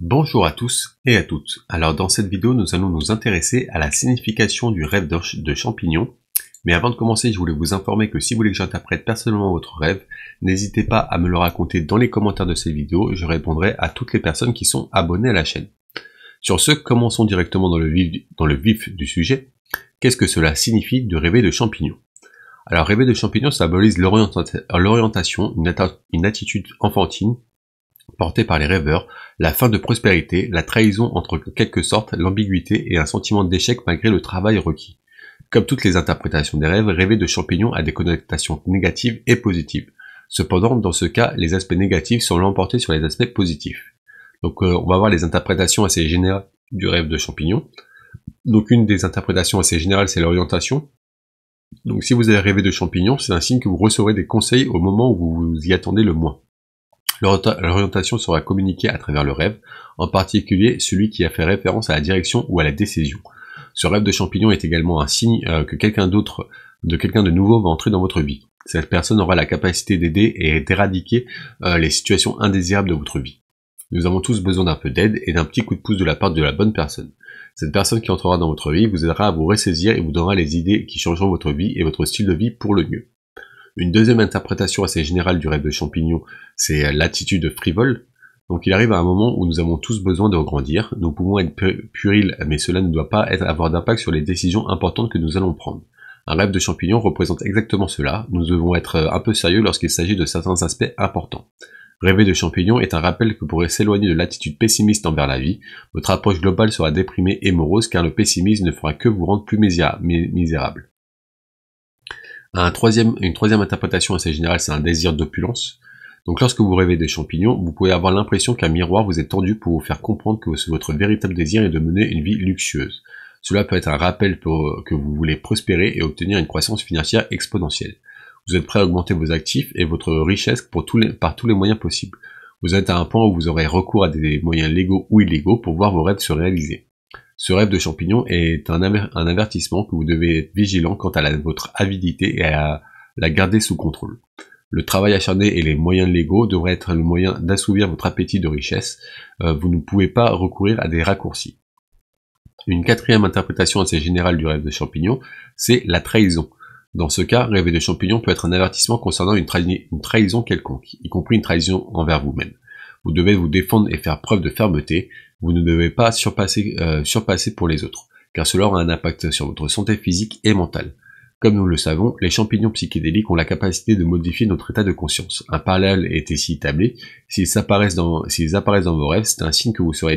Bonjour à tous et à toutes. Alors dans cette vidéo, nous allons nous intéresser à la signification du rêve de champignon. Mais avant de commencer, je voulais vous informer que si vous voulez que j'interprète personnellement votre rêve, n'hésitez pas à me le raconter dans les commentaires de cette vidéo. Je répondrai à toutes les personnes qui sont abonnées à la chaîne. Sur ce, commençons directement dans le vif, du sujet. Qu'est-ce que cela signifie de rêver de champignon Alors rêver de champignon symbolise l'orientation, une attitude enfantine, porté par les rêveurs, la fin de prospérité, la trahison entre quelque sorte, l'ambiguïté et un sentiment d'échec malgré le travail requis. Comme toutes les interprétations des rêves, rêver de champignons a des connotations négatives et positives. Cependant, dans ce cas, les aspects négatifs sont l'emporté sur les aspects positifs. Donc euh, on va voir les interprétations assez générales du rêve de champignons. Donc une des interprétations assez générales, c'est l'orientation. Donc si vous avez rêvé de champignons, c'est un signe que vous recevrez des conseils au moment où vous vous y attendez le moins. L'orientation sera communiquée à travers le rêve, en particulier celui qui a fait référence à la direction ou à la décision. Ce rêve de champignon est également un signe euh, que quelqu'un d'autre, de quelqu'un de nouveau va entrer dans votre vie. Cette personne aura la capacité d'aider et d'éradiquer euh, les situations indésirables de votre vie. Nous avons tous besoin d'un peu d'aide et d'un petit coup de pouce de la part de la bonne personne. Cette personne qui entrera dans votre vie vous aidera à vous ressaisir et vous donnera les idées qui changeront votre vie et votre style de vie pour le mieux. Une deuxième interprétation assez générale du rêve de champignon, c'est l'attitude frivole. Donc il arrive à un moment où nous avons tous besoin de grandir. nous pouvons être puérils, mais cela ne doit pas avoir d'impact sur les décisions importantes que nous allons prendre. Un rêve de champignon représente exactement cela, nous devons être euh, un peu sérieux lorsqu'il s'agit de certains aspects importants. Rêver de champignons est un rappel que pourrait s'éloigner de l'attitude pessimiste envers la vie. Votre approche globale sera déprimée et morose car le pessimisme ne fera que vous rendre plus misérable troisième, une troisième interprétation assez générale, c'est un désir d'opulence. Donc lorsque vous rêvez des champignons, vous pouvez avoir l'impression qu'un miroir vous est tendu pour vous faire comprendre que votre véritable désir est de mener une vie luxueuse. Cela peut être un rappel pour que vous voulez prospérer et obtenir une croissance financière exponentielle. Vous êtes prêt à augmenter vos actifs et votre richesse par tous les moyens possibles. Vous êtes à un point où vous aurez recours à des moyens légaux ou illégaux pour voir vos rêves se réaliser. Ce rêve de champignon est un, avertissement que vous devez être vigilant quant à votre avidité et à la garder sous contrôle. Le travail acharné et les moyens légaux devraient être le moyen d'assouvir votre appétit de richesse. Euh, vous ne pouvez pas recourir à des raccourcis. Une quatrième interprétation assez générale du rêve de champignon, c'est la trahison. Dans ce cas, rêver de champignon peut être un avertissement concernant une trahison quelconque, y compris une trahison envers vous-même. Vous devez vous défendre et faire preuve de fermeté, vous ne devez pas euh, surpasser, pour les autres, car cela aura un impact sur votre santé physique et mentale. Comme nous le savons, les champignons psychédéliques ont la capacité de modifier notre état de conscience. Un parallèle est ici établi. S'ils apparaissent dans, vos rêves, c'est un signe que vous serez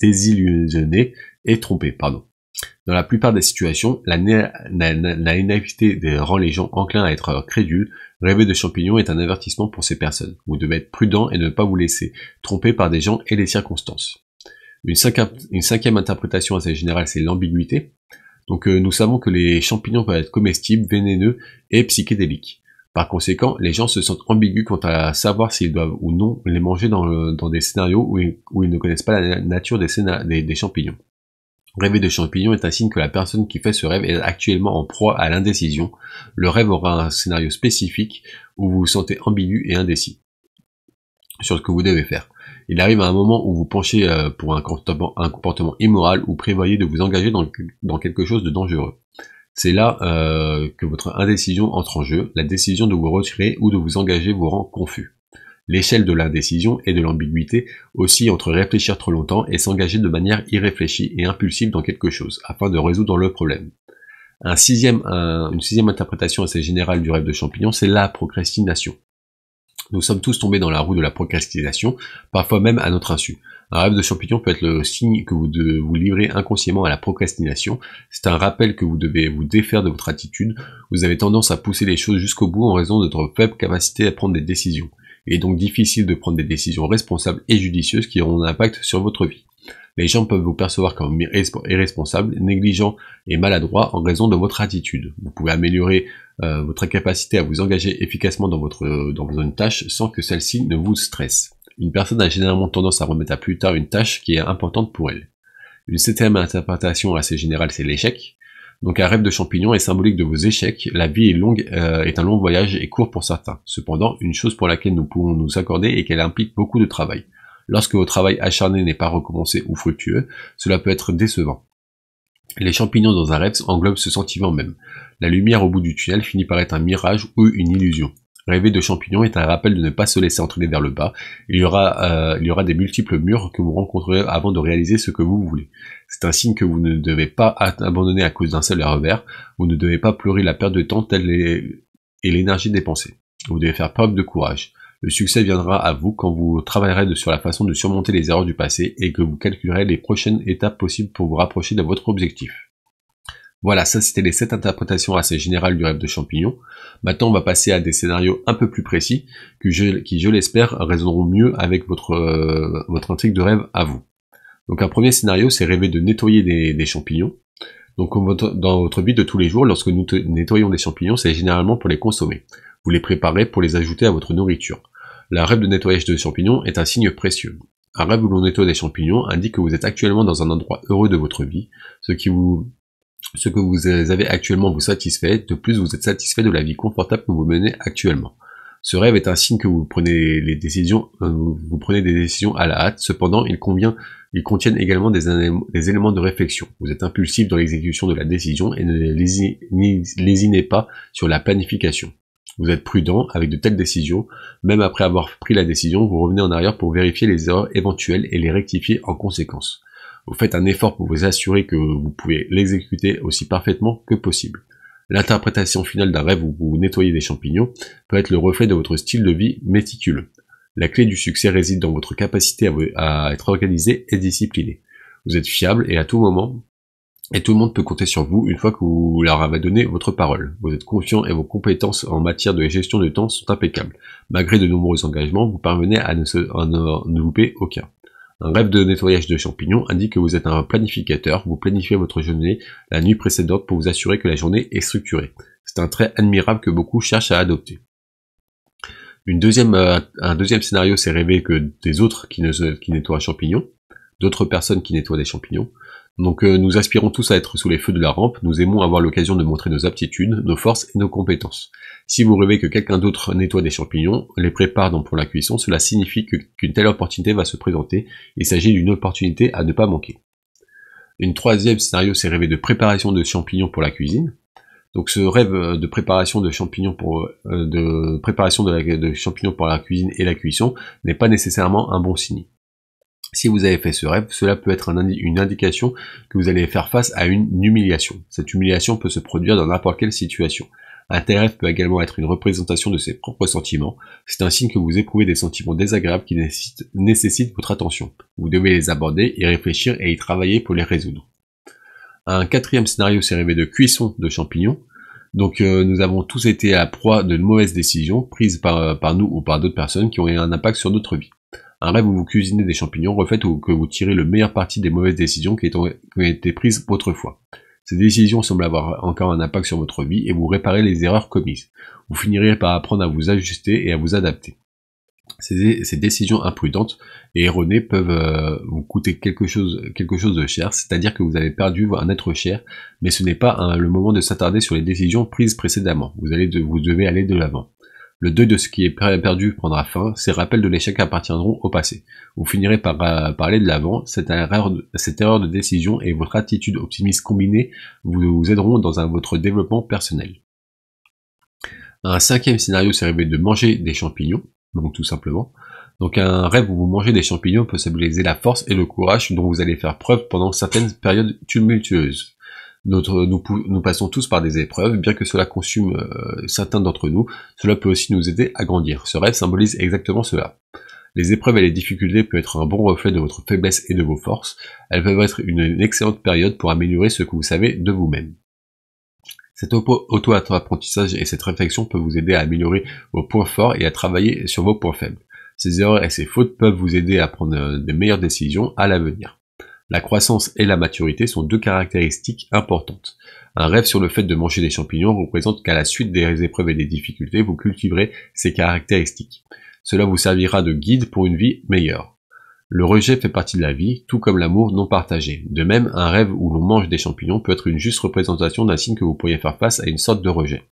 désillusionné, et trompé, pardon. Dans la plupart des situations, la, naïveté rend les gens enclins à être crédules, Rêver de champignons est un avertissement pour ces personnes. Vous devez être prudent et ne pas vous laisser tromper par des gens et les circonstances. Une cinquième, interprétation assez générale, c'est l'ambiguïté. Donc euh, nous savons que les champignons peuvent être comestibles, vénéneux et psychédéliques. Par conséquent, les gens se sentent ambigus quant à savoir s'ils doivent ou non les manger dans, euh, des scénarios où ils, ne connaissent pas la nature des champignons. Rêver de champignons est un signe que la personne qui fait ce rêve est actuellement en proie à l'indécision. Le rêve aura un scénario spécifique où vous vous sentez ambigu et indécis sur ce que vous devez faire. Il arrive à un moment où vous penchez euh, pour un comportement, immoral ou prévoyez de vous engager dans, quelque chose de dangereux. C'est là euh, que votre indécision entre en jeu. La décision de vous retirer ou de vous engager vous rend confus l'échelle de l'indécision et de l'ambiguïté aussi entre réfléchir trop longtemps et s'engager de manière irréfléchie et impulsive dans quelque chose, afin de résoudre le problème. Un une sixième interprétation assez générale du rêve de champignon, c'est la procrastination. Nous sommes tous tombés dans la roue de la procrastination, parfois même à notre insu. Un rêve de champignon peut être le signe que vous vous livrez inconsciemment à la procrastination. C'est un rappel que vous devez vous défaire de votre attitude. Vous avez tendance à pousser les choses jusqu'au bout en raison de votre faible capacité à prendre des décisions. Il est donc difficile de prendre des décisions responsables et judicieuses qui auront un impact sur votre vie. Les gens peuvent vous percevoir comme irresponsable, négligent et maladroit en raison de votre attitude. Vous pouvez améliorer euh, votre capacité à vous engager efficacement dans, votre, dans une tâche sans que celle-ci ne vous stresse. Une personne a généralement tendance à remettre à plus tard une tâche qui est importante pour elle. Une septième interprétation assez générale, c'est l'échec. Donc un rêve de champignon est symbolique de vos échecs, la vie est longue, euh, est un long voyage et court pour certains. Cependant, une chose pour laquelle nous pouvons nous accorder est qu'elle implique beaucoup de travail. Lorsque votre travail acharné n'est pas recommencé ou fructueux, cela peut être décevant. Les champignons dans un rêve englobent ce sentiment même. La lumière au bout du tunnel finit par être un mirage ou une illusion. Rêver de champignons est un rappel de ne pas se laisser entraîner vers le bas. Il y aura, euh, il y aura des multiples murs que vous rencontrerez avant de réaliser ce que vous voulez. C'est un signe que vous ne devez pas abandonner à cause d'un seul revers. Vous ne devez pas pleurer la perte de temps telle et l'énergie dépensée. Vous devez faire preuve de courage. Le succès viendra à vous quand vous travaillerez sur la façon de surmonter les erreurs du passé et que vous calculerez les prochaines étapes possibles pour vous rapprocher de votre objectif. Voilà, ça c'était les sept interprétations assez générales du rêve de champignons. Maintenant, on va passer à des scénarios un peu plus précis qui, je l'espère, résonneront mieux avec votre, euh, votre intrigue de rêve à vous. Donc un premier scénario, c'est rêver de nettoyer des, des champignons. Donc dans votre vie de tous les jours, lorsque nous nettoyons des champignons, c'est généralement pour les consommer. Vous les préparez pour les ajouter à votre nourriture. La rêve de nettoyage de champignons est un signe précieux. Un rêve où l'on nettoie des champignons indique que vous êtes actuellement dans un endroit heureux de votre vie, ce qui vous ce que vous avez actuellement vous satisfait, de plus vous êtes satisfait de la vie confortable que vous menez actuellement. Ce rêve est un signe que vous prenez les décisions, euh, vous prenez des décisions à la hâte. Cependant, il ils contiennent également des, des éléments de réflexion. Vous êtes impulsif dans l'exécution de la décision et ne lésinez pas sur la planification. Vous êtes prudent avec de telles décisions. Même après avoir pris la décision, vous revenez en arrière pour vérifier les erreurs éventuelles et les rectifier en conséquence. Vous faites un effort pour vous assurer que vous pouvez l'exécuter aussi parfaitement que possible. L'interprétation finale d'un rêve où vous nettoyez des champignons peut être le reflet de votre style de vie méticuleux. La clé du succès réside dans votre capacité à, être organisé et discipliné. Vous êtes fiable et à tout moment, et tout le monde peut compter sur vous une fois que vous leur avez donné votre parole. Vous êtes confiant et vos compétences en matière de gestion du temps sont impeccables. Malgré de nombreux engagements, vous parvenez à ne, ne louper aucun. Un rêve de nettoyage de champignons indique que vous êtes un planificateur, vous planifiez votre journée la nuit précédente pour vous assurer que la journée est structurée. C'est un trait admirable que beaucoup cherchent à adopter. Une deuxième, euh, un deuxième scénario, c'est rêver que des autres qui, nettoient champignons, d'autres personnes qui nettoient des champignons, donc euh, nous aspirons tous à être sous les feux de la rampe, nous aimons avoir l'occasion de montrer nos aptitudes, nos forces et nos compétences. Si vous rêvez que quelqu'un d'autre nettoie des champignons, les prépare donc pour la cuisson, cela signifie qu'une telle opportunité va se présenter, il s'agit d'une opportunité à ne pas manquer. Une troisième scénario, c'est rêver de préparation de champignons pour la cuisine. Donc ce rêve euh, de préparation de champignons pour euh, de préparation de champignons pour la cuisine et la cuisson n'est pas nécessairement un bon signe. Si vous avez fait ce rêve, cela peut être une indication que vous allez faire face à une humiliation. Cette humiliation peut se produire dans n'importe quelle situation. Un tel rêve peut également être une représentation de ses propres sentiments. C'est un signe que vous éprouvez des sentiments désagréables qui nécessitent, votre attention. Vous devez les aborder, y réfléchir et y travailler pour les résoudre. Un quatrième scénario s'est rêvé de cuisson de champignons. Donc euh, nous avons tous été à proie de mauvaises décisions prises par, euh, par nous ou par d'autres personnes qui ont eu un impact sur notre vie. Un rêve où vous cuisinez des champignons, refaites ou que vous tirez le meilleur parti des mauvaises décisions qui ont été prises autrefois. Ces décisions semblent avoir encore un impact sur votre vie et vous réparez les erreurs commises. Vous finirez par apprendre à vous ajuster et à vous adapter. Ces, décisions imprudentes et erronées peuvent euh, vous coûter quelque chose, de cher, c'est-à-dire que vous avez perdu un être cher, mais ce n'est pas le moment de s'attarder sur les décisions prises précédemment. Vous, allez vous devez aller de l'avant. Le deuil de ce qui est perdu prendra fin, ces rappels de l'échec appartiendront au passé. Vous finirez par euh, parler de l'avant, cette erreur, de, décision et votre attitude optimiste combinée vous, aideront dans votre développement personnel. Un cinquième scénario, serait de manger des champignons, donc tout simplement. Donc un rêve où vous mangez des champignons peut symboliser la force et le courage dont vous allez faire preuve pendant certaines périodes tumultueuses nous, nous, passons tous par des épreuves, bien que cela consume euh, certains d'entre nous, cela peut aussi nous aider à grandir. Ce rêve symbolise exactement cela. Les épreuves et les difficultés peuvent être un bon reflet de votre faiblesse et de vos forces. Elles peuvent être une, excellente période pour améliorer ce que vous savez de vous-même. Cet auto-apprentissage et cette réflexion peuvent vous aider à améliorer vos points forts et à travailler sur vos points faibles. Ces erreurs et ces fautes peuvent vous aider à prendre euh, de meilleures décisions à l'avenir. La croissance et la maturité sont deux caractéristiques importantes. Un rêve sur le fait de manger des champignons représente qu'à la suite des épreuves et des difficultés, vous cultiverez ces caractéristiques. Cela vous servira de guide pour une vie meilleure. Le rejet fait partie de la vie, tout comme l'amour non partagé. De même, un rêve où l'on mange des champignons peut être une juste représentation d'un signe que vous pourriez faire face à une sorte de rejet.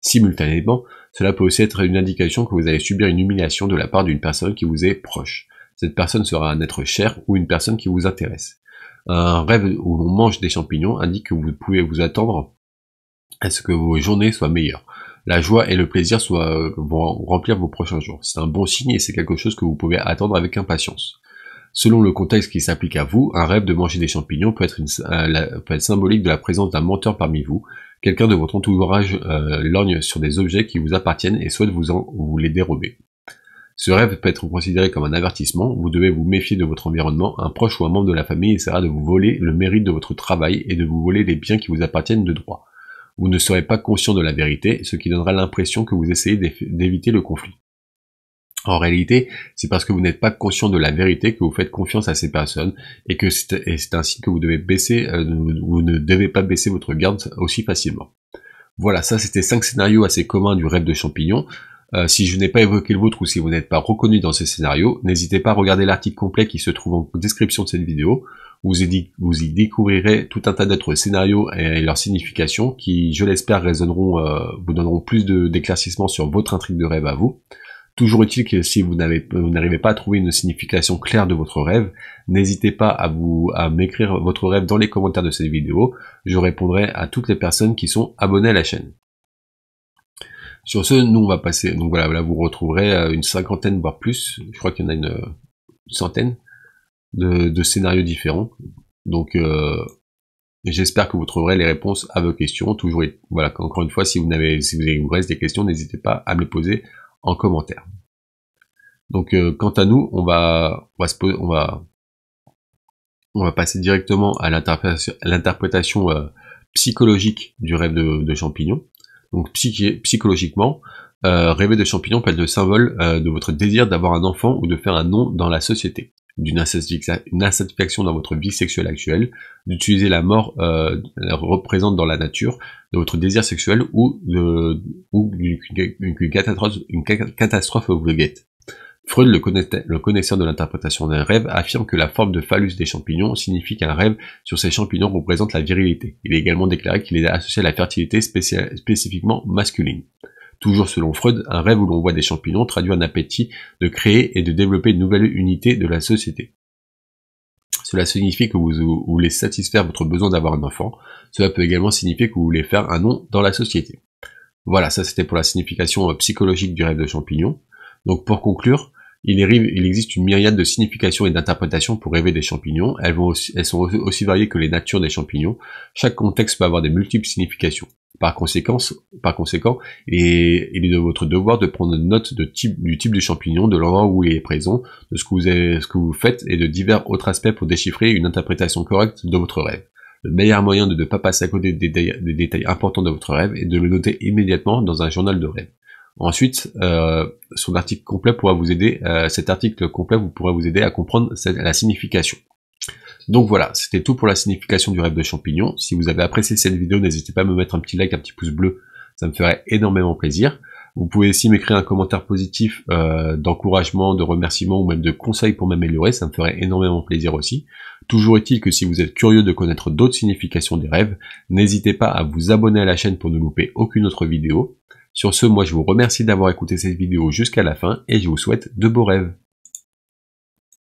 Simultanément, cela peut aussi être une indication que vous allez subir une humiliation de la part d'une personne qui vous est proche. Cette personne sera un être cher ou une personne qui vous intéresse. Un rêve où l'on mange des champignons indique que vous pouvez vous attendre à ce que vos journées soient meilleures. La joie et le plaisir soient, euh, vont remplir vos prochains jours. C'est un bon signe et c'est quelque chose que vous pouvez attendre avec impatience. Selon le contexte qui s'applique à vous, un rêve de manger des champignons peut être, euh, symbolique de la présence d'un menteur parmi vous. Quelqu'un de votre entourage euh, lorgne sur des objets qui vous appartiennent et souhaite vous, en, vous les dérober. Ce rêve peut être considéré comme un avertissement, vous devez vous méfier de votre environnement, un proche ou un membre de la famille essaiera de vous voler le mérite de votre travail et de vous voler les biens qui vous appartiennent de droit. Vous ne serez pas conscient de la vérité, ce qui donnera l'impression que vous essayez d'éviter le conflit. En réalité, c'est parce que vous n'êtes pas conscient de la vérité que vous faites confiance à ces personnes et que c'est ainsi que vous devez baisser, euh, vous ne devez pas baisser votre garde aussi facilement. Voilà, ça c'était cinq scénarios assez communs du rêve de champignon. Euh, si je n'ai pas évoqué le vôtre ou si vous n'êtes pas reconnu dans ces scénarios, n'hésitez pas à regarder l'article complet qui se trouve en description de cette vidéo. Vous y, découvrirez tout un tas d'autres scénarios et, leurs significations qui, je l'espère, résonneront, euh, vous donneront plus d'éclaircissements sur votre intrigue de rêve à vous. Toujours utile que si vous n'arrivez pas à trouver une signification claire de votre rêve, n'hésitez pas à vous à m'écrire votre rêve dans les commentaires de cette vidéo. Je répondrai à toutes les personnes qui sont abonnées à la chaîne. Sur ce, nous, on va passer. Donc voilà, vous retrouverez euh, une cinquantaine, voire plus. Je crois qu'il y en a une, euh, centaine de, scénarios différents. Donc, euh, j'espère que vous trouverez les réponses à vos questions. Toujours, voilà, encore une fois, si vous avez, si vous avez, des questions, n'hésitez pas à me les poser en commentaire. Donc, quant à nous, on va, on va se on va, on va passer directement à l'interprétation, l'interprétation psychologique du rêve de, de champignon. Donc psychi psychologiquement, euh, rêver de champignons peut être le symbole euh, de votre désir d'avoir un enfant ou de faire un nom dans la société, d'une insatisfaction dans votre vie sexuelle actuelle, d'utiliser la mort euh, représente dans la nature, de votre désir sexuel ou d'une une, catastrophe, une Freud, le, connaisseur de l'interprétation d'un rêve, affirme que la forme de phallus des champignons signifie qu'un rêve sur ces champignons représente la virilité. Il est également déclaré qu'il est associé à la fertilité spécifiquement masculine. Toujours selon Freud, un rêve où l'on voit des champignons traduit un appétit de créer et de développer une nouvelle unité de la société. Cela signifie que vous voulez satisfaire votre besoin d'avoir un enfant. Cela peut également signifier que vous voulez faire un nom dans la société. Voilà, ça c'était pour la signification euh, psychologique du rêve de champignons. Donc pour conclure, il, existe une myriade de significations et d'interprétations pour rêver des champignons. Elles, sont aussi variées que les natures des champignons. Chaque contexte peut avoir des multiples significations. Par, conséquent, il est de votre devoir de prendre note du type du champignon, de l'endroit où il est présent, de ce que, vous ce que vous faites et de divers autres aspects pour déchiffrer une interprétation correcte de votre rêve. Le meilleur moyen de ne pas passer à côté des, détails importants de votre rêve est de le noter immédiatement dans un journal de rêve. Ensuite, euh, son article complet pourra vous aider, euh, cet article complet vous pourra vous aider à comprendre la signification. Donc voilà, c'était tout pour la signification du rêve de champignon. Si vous avez apprécié cette vidéo, n'hésitez pas à me mettre un petit like, un petit pouce bleu, ça me ferait énormément plaisir. Vous pouvez aussi m'écrire un commentaire positif euh, d'encouragement, de remerciement ou même de conseils pour m'améliorer, ça me ferait énormément plaisir aussi. Toujours est-il que si vous êtes curieux de connaître d'autres significations des rêves, n'hésitez pas à vous abonner à la chaîne pour ne louper aucune autre vidéo. Sur ce, moi je vous remercie d'avoir écouté cette vidéo jusqu'à la fin et je vous souhaite de beaux rêves.